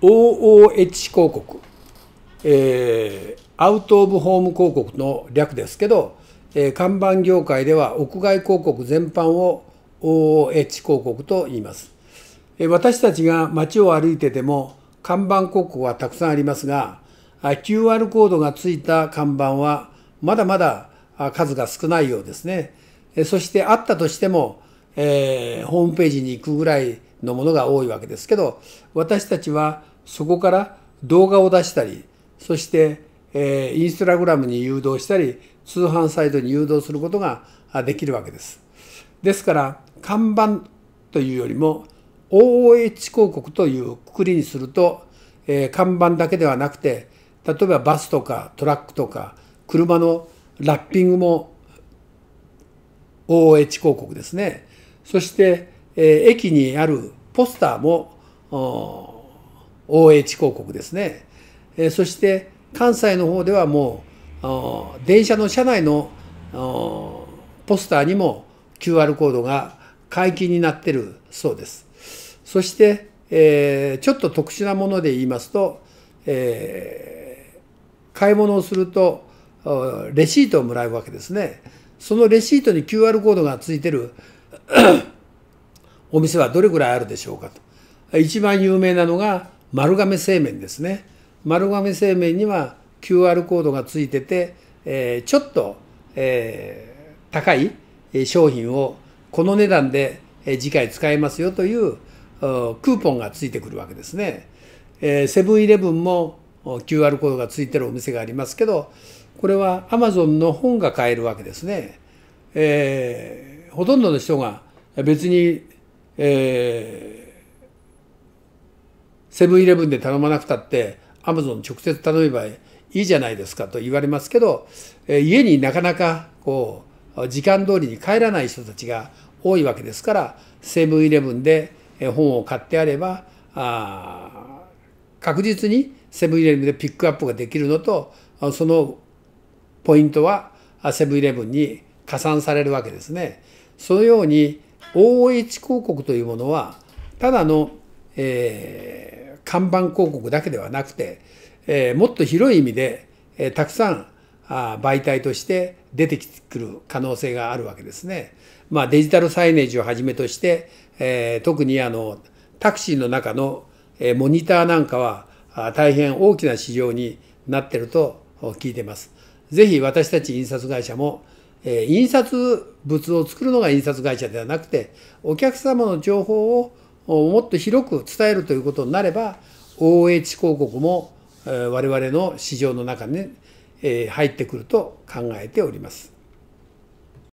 OOH 広告、えー、アウト・オブ・ホーム広告の略ですけど、えー、看板業界では屋外広告全般を OOH 広告と言います、えー、私たちが街を歩いてても看板広告はたくさんありますが QR コードがついた看板はまだまだ数が少ないようですねそしてあったとしても、えー、ホームページに行くぐらいのものが多いわけですけど私たちはそこから動画を出したりそして、えー、インスタグラムに誘導したり通販サイトに誘導することができるわけです。ですから看板というよりも OOH 広告というくくりにすると、えー、看板だけではなくて例えばバスとかトラックとか車のラッピングも OOH 広告ですね。そしてえー、駅にあるポスターも OH 広告ですね、えー、そして関西の方ではもう電車の車内のポスターにも QR コードが解禁になってるそうですそして、えー、ちょっと特殊なもので言いますと、えー、買い物をするとレシートをもらうわけですねそのレシートに QR コードがついてるお店はどれぐらいあるでしょうかと。一番有名なのが丸亀製麺ですね。丸亀製麺には QR コードがついてて、えー、ちょっと、えー、高い商品をこの値段で次回使えますよというクーポンがついてくるわけですね。セブンイレブンも QR コードがついてるお店がありますけど、これは Amazon の本が買えるわけですね。えー、ほとんどの人が別にえー、セブンイレブンで頼まなくたってアマゾン直接頼めばいいじゃないですかと言われますけど、えー、家になかなかこう時間通りに帰らない人たちが多いわけですからセブンイレブンで本を買ってあればあ確実にセブンイレブンでピックアップができるのとそのポイントはセブンイレブンに加算されるわけですね。そのように OH 広告というものはただの、えー、看板広告だけではなくて、えー、もっと広い意味で、えー、たくさんあ媒体として出てくる可能性があるわけですね。まあ、デジタルサイネージをはじめとして、えー、特にあのタクシーの中の、えー、モニターなんかは大変大きな市場になってると聞いてます。ぜひ私たち印刷会社もえー、印刷物を作るのが印刷会社ではなくてお客様の情報をもっと広く伝えるということになれば OH 広告も、えー、我々の市場の中に、ねえー、入ってくると考えております。